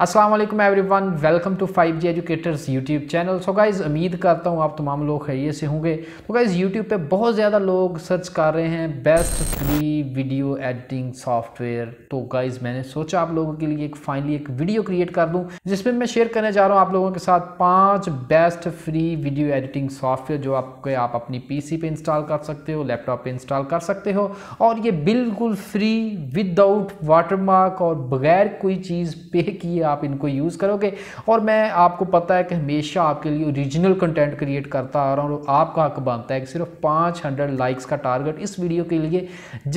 Aslam everyone welcome to five G educators YouTube channel so guys उम्मीद करता हूँ आप तमाम लोग खैरियत से होंगे तो गाइज़ यूट्यूब पे बहुत ज़्यादा लोग सर्च कर रहे हैं best free video editing software तो गाइज़ मैंने सोचा आप लोगों के लिए एक फाइनली एक वीडियो क्रिएट कर दूँ जिसमें मैं शेयर करने जा रहा हूँ आप लोगों के साथ पाँच best free video editing software जो आपके आप अपनी पी सी पे इंस्टॉल कर सकते हो लैपटॉप पर इंस्टॉल कर सकते हो और ये बिल्कुल फ्री विदाउट मार्क और बगैर कोई चीज़ पे किए आप इनको यूज़ करोगे और मैं आपको पता है कि हमेशा आपके लिए ओरिजिनल कंटेंट क्रिएट करता आ रहा हूँ और आपका हक बनता है कि सिर्फ पाँच हंड्रेड लाइक्स का टारगेट इस वीडियो के लिए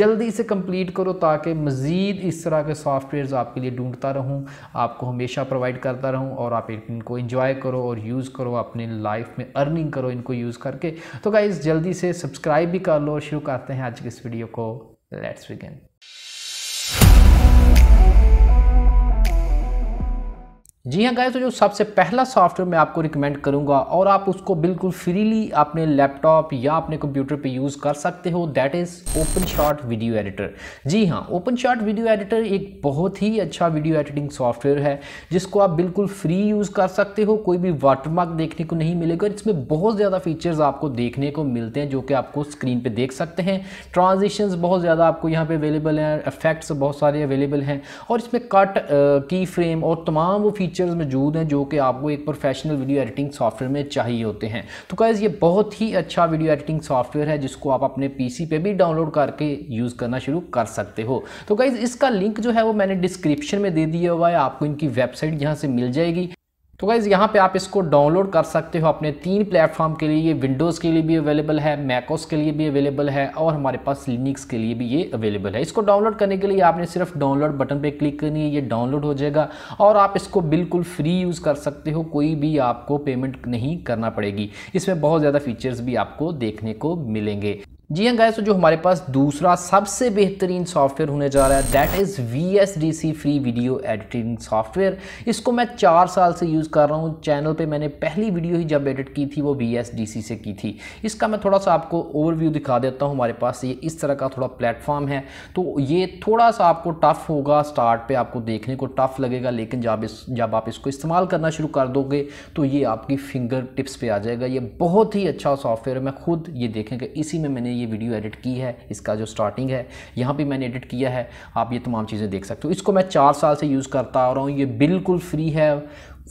जल्दी से कंप्लीट करो ताकि मज़ीद इस तरह के सॉफ्टवेयर आपके लिए ढूंढता रहूँ आपको हमेशा प्रोवाइड करता रहूँ और आप इनको इन्जॉय करो और यूज़ करो अपने लाइफ में अर्निंग करो इनको यूज़ करके तो गाइज़ जल्दी से सब्सक्राइब भी कर लो और शुरू करते हैं आज की इस वीडियो को लेट्स बिगिन जी हाँ गाय तो जो सबसे पहला सॉफ्टवेयर मैं आपको रिकमेंड करूँगा और आप उसको बिल्कुल फ्रीली अपने लैपटॉप या अपने कंप्यूटर पे यूज़ कर सकते हो that is OpenShot video editor जी हाँ ओपन शॉट वीडियो एडिटर एक बहुत ही अच्छा वीडियो एडिटिंग सॉफ्टवेयर है जिसको आप बिल्कुल फ्री यूज़ कर सकते हो कोई भी वाटरमार्क देखने को नहीं मिलेगा इसमें बहुत ज़्यादा फीचर्स आपको देखने को मिलते हैं जो कि आपको स्क्रीन पर देख सकते हैं ट्रांजेक्शन बहुत ज़्यादा आपको यहाँ पर अवेलेबल हैं इफेक्ट्स बहुत सारे अवेलेबल हैं और इसमें कट की फ्रेम और तमाम वो फीचर फीचर्स मौजूद हैं जो कि आपको एक प्रोफेशनल वीडियो एडिटिंग सॉफ्टवेयर में चाहिए होते हैं तो कैज़ ये बहुत ही अच्छा वीडियो एडिटिंग सॉफ्टवेयर है जिसको आप अपने पीसी पे भी डाउनलोड करके यूज़ करना शुरू कर सकते हो तो कैज इसका लिंक जो है वो मैंने डिस्क्रिप्शन में दे दिया हुआ है आपको इनकी वेबसाइट यहाँ से मिल जाएगी तो गाइज़ यहाँ पे आप इसको डाउनलोड कर सकते हो अपने तीन प्लेटफॉर्म के लिए ये विंडोज़ के लिए भी अवेलेबल है मैकोस के लिए भी अवेलेबल है और हमारे पास लिनिक्स के लिए भी ये अवेलेबल है इसको डाउनलोड करने के लिए आपने सिर्फ डाउनलोड बटन पे क्लिक करनी है ये डाउनलोड हो जाएगा और आप इसको बिल्कुल फ्री यूज़ कर सकते हो कोई भी आपको पेमेंट नहीं करना पड़ेगी इसमें बहुत ज़्यादा फीचर्स भी आपको देखने को मिलेंगे जी हाँ गाइस तो जो हमारे पास दूसरा सबसे बेहतरीन सॉफ्टवेयर होने जा रहा है that is V S D C free video editing software इसको मैं चार साल से यूज़ कर रहा हूँ चैनल पे मैंने पहली वीडियो ही जब एडिट की थी वो वी एस डी सी से की थी इसका मैं थोड़ा सा आपको ओवरव्यू दिखा देता हूँ हमारे पास ये इस तरह का थोड़ा प्लेटफॉर्म है तो ये थोड़ा सा आपको टफ़ होगा स्टार्ट पर आपको देखने को टफ़ लगेगा लेकिन जब इस जब आप इसको इस्तेमाल करना शुरू कर दोगे तो ये आपकी फिंगर टिप्स पर आ जाएगा ये बहुत ही अच्छा सॉफ्टवेयर है मैं खुद ये देखेंगे इसी में मैंने मैंने ये वीडियो एडिट की है इसका जो स्टार्टिंग है यहाँ पर मैंने एडिट किया है आप ये तमाम चीज़ें देख सकते हो इसको मैं चार साल से यूज़ करता आ रहा हूँ ये बिल्कुल फ्री है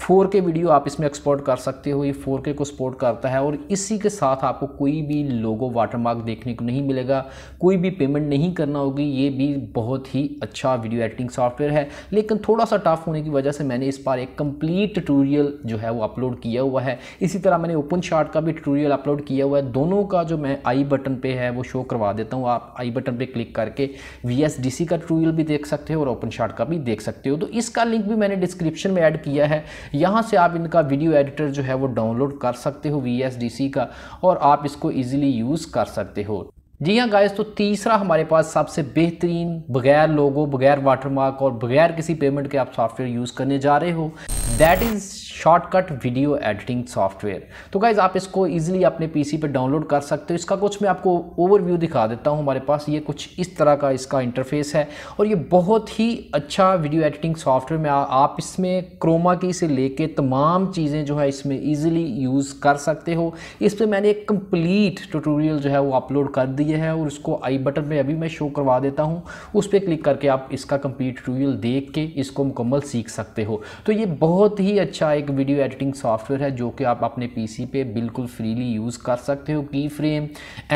फोर के वीडियो आप इसमें एक्सपोर्ट कर सकते हो ये फोर के को सपोर्ट करता है और इसी के साथ आपको कोई भी लोगो वाटरमार्क देखने को नहीं मिलेगा कोई भी पेमेंट नहीं करना होगी ये भी बहुत ही अच्छा वीडियो एडिटिंग सॉफ्टवेयर है लेकिन थोड़ा सा टफ होने की वजह से मैंने इस बार एक कंप्लीट ट्यूटोरियल जो है वो अपलोड किया हुआ है इसी तरह मैंने ओपन शार्ट का भी ट्यूटोरियल अपलोड किया हुआ है दोनों का जो मैं आई बटन पर है वो शो करवा देता हूँ आप आई बटन पर क्लिक करके वी एस डी सी का ट्यूटोरियल भी देख सकते हो और ओपन शार्ट का भी देख सकते हो तो इसका लिंक भी मैंने डिस्क्रिप्शन में ऐड किया है यहाँ से आप इनका वीडियो एडिटर जो है वो डाउनलोड कर सकते हो वी का और आप इसको ईजिली यूज़ कर सकते हो जी हाँ गाइस तो तीसरा हमारे पास सबसे बेहतरीन बगैर लोगो बगैर वाटरमार्क और बगैर किसी पेमेंट के आप सॉफ्टवेयर यूज़ करने जा रहे हो that is Shotcut video editing software तो गाइज आप इसको ईजिली अपने पीसी पे डाउनलोड कर सकते हो इसका कुछ मैं आपको ओवरव्यू दिखा देता हूँ हमारे पास ये कुछ इस तरह का इसका इंटरफेस है और ये बहुत ही अच्छा वीडियो एडिटिंग सॉफ्टवेयर में आ, आप इसमें क्रोमा की से लेके तमाम चीज़ें जो है इसमें ईजिली यूज़ कर सकते हो इस पर मैंने एक कम्प्लीट टूटोरियल जो है वो अपलोड कर दी लिए है और इसको आई बटन में अभी मैं शो करवा देता हूँ उस पर क्लिक करके आप इसका कंप्लीट ट्यूटोरियल देख के इसको मुकम्मल सीख सकते हो तो ये बहुत ही अच्छा एक वीडियो एडिटिंग सॉफ्टवेयर है जो कि आप अपने पीसी पे बिल्कुल फ्रीली यूज़ कर सकते हो key frame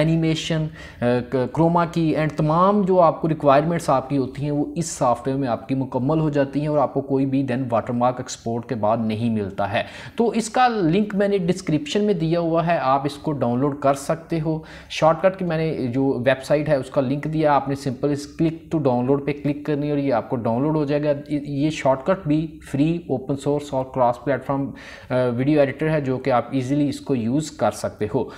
animation chroma key and तमाम जो आपको रिक्वायरमेंट्स आपकी होती हैं वो इस सॉफ्टवेयर में आपकी मुकम्मल हो जाती हैं और आपको कोई भी देन वाटरमार्क एक्सपोर्ट के बाद नहीं मिलता है तो इसका लिंक मैंने डिस्क्रिप्शन में दिया हुआ है आप इसको डाउनलोड कर सकते हो शॉर्टकट की मैंने जो वेबसाइट है उसका लिंक दिया आपने सिंपल इस क्लिक टू डाउनलोड पे क्लिक करनी और ये आपको डाउनलोड हो जाएगा ये शॉर्टकट भी फ्री ओपन सोर्स और क्रॉस प्लेटफॉर्म वीडियो एडिटर है जो कि आप इजीली इसको यूज़ कर सकते हो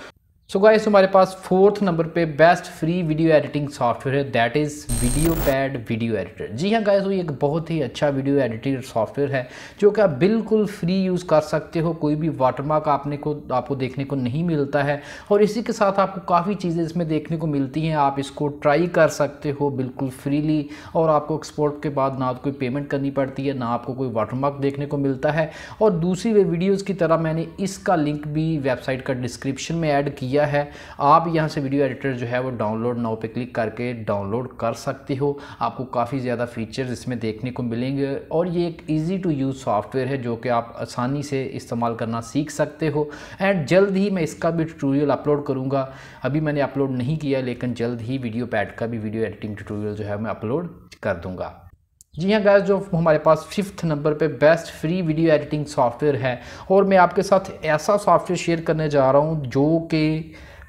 सो so गाइस हमारे पास फोर्थ नंबर पे best free video editing software है that is VideoPad video editor जी हाँ गाइस वो एक बहुत ही अच्छा वीडियो एडिटर सॉफ्टवेयर है जो कि आप बिल्कुल फ्री यूज़ कर सकते हो कोई भी वाटरमार्क आपने को आपको देखने को नहीं मिलता है और इसी के साथ आपको काफ़ी चीज़ें इसमें देखने को मिलती हैं आप इसको ट्राई कर सकते हो बिल्कुल फ्रीली और आपको एक्सपोर्ट के बाद ना कोई पेमेंट करनी पड़ती है ना आपको कोई वाटरमार्क देखने को मिलता है और दूसरी वीडियोज़ की तरह मैंने इसका लिंक भी वेबसाइट का डिस्क्रिप्शन में ऐड किया किया है आप यहाँ से वीडियो एडिटर जो है वो डाउनलोड नाउ पे क्लिक करके डाउनलोड कर सकते हो आपको काफ़ी ज़्यादा फीचर्स इसमें देखने को मिलेंगे और ये एक ईजी टू यूज़ सॉफ्टवेयर है जो कि आप आसानी से इस्तेमाल करना सीख सकते हो एंड जल्द ही मैं इसका भी ट्यूटोरियल अपलोड करूँगा अभी मैंने अपलोड नहीं किया लेकिन जल्द ही वीडियो पैड का भी वीडियो एडिटिंग ट्यूटोरियल जो है मैं अपलोड कर दूँगा जी हाँ गैस जो हमारे पास फिफ्थ नंबर पे best free video editing software है और मैं आपके साथ ऐसा सॉफ्टवेयर शेयर करने जा रहा हूँ जो कि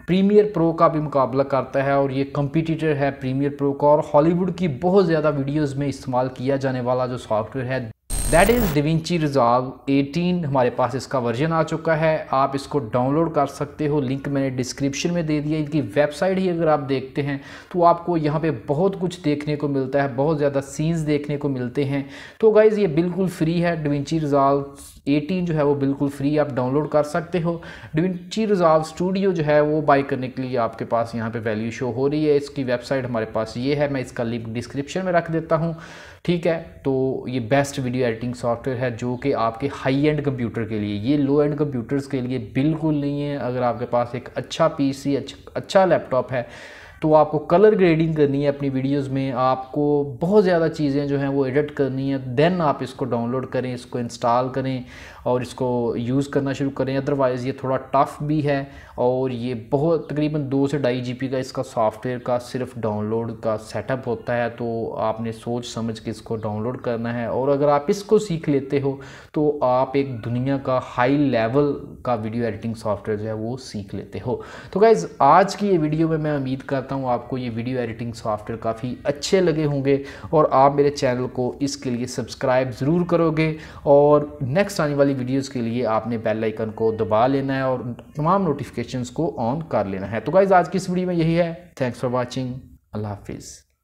प्रीमियर प्रो का भी मुकाबला करता है और ये कंपटीटर है प्रीमियर प्रो का और हॉलीवुड की बहुत ज़्यादा वीडियोस में इस्तेमाल किया जाने वाला जो सॉफ्टवेयर है दैट इज़ डिविंची रिजॉल्व 18 हमारे पास इसका वर्जन आ चुका है आप इसको डाउनलोड कर सकते हो लिंक मैंने डिस्क्रिप्शन में दे दिया इनकी वेबसाइट ही अगर आप देखते हैं तो आपको यहाँ पे बहुत कुछ देखने को मिलता है बहुत ज़्यादा सीन्स देखने को मिलते हैं तो गाइज़ ये बिल्कुल फ्री है डिविंची रिजॉल्व 18 जो है वो बिल्कुल फ्री आप डाउनलोड कर सकते हो डिविंची रिजॉल्व स्टूडियो जो है वो बाई करने के लिए आपके पास यहाँ पर वैल्यू शो हो रही है इसकी वेबसाइट हमारे पास ये है मैं इसका लिंक डिस्क्रिप्शन में रख देता हूँ ठीक है तो ये best video editing software है जो कि आपके हाई एंड कंप्यूटर के लिए ये लो एंड कंप्यूटर्स के लिए बिल्कुल नहीं है अगर आपके पास एक अच्छा पीसी अच्छा अच्छा लैपटॉप है तो आपको कलर ग्रेडिंग करनी है अपनी वीडियोस में आपको बहुत ज़्यादा चीज़ें जो हैं वो एडिट करनी है देन आप इसको डाउनलोड करें इसको इंस्टॉल करें और इसको यूज़ करना शुरू करें अदरवाइज़ ये थोड़ा टफ़ भी है और ये बहुत तकरीबन दो से ढाई जी का इसका सॉफ्टवेयर का सिर्फ डाउनलोड का सेटअप होता है तो आपने सोच समझ के इसको डाउनलोड करना है और अगर आप इसको सीख लेते हो तो आप एक दुनिया का हाई लेवल का वीडियो एडिटिंग सॉफ्टवेयर जो है वो सीख लेते हो तो गाइज़ आज की ये वीडियो में मैं उम्मीद करता करता हूँ आपको ये वीडियो एडिटिंग सॉफ्टवेयर काफ़ी अच्छे लगे होंगे और आप मेरे चैनल को इसके लिए सब्सक्राइब ज़रूर करोगे और नेक्स्ट आने वाली वीडियोज़ के लिए आपने बेल आइकन को दबा लेना है और तमाम नोटिफिकेशन को ऑन कर लेना है तो गाइज़ आज की इस वीडियो में यही है थैंक्स फॉर वॉचिंग अल्लाह हाफिज़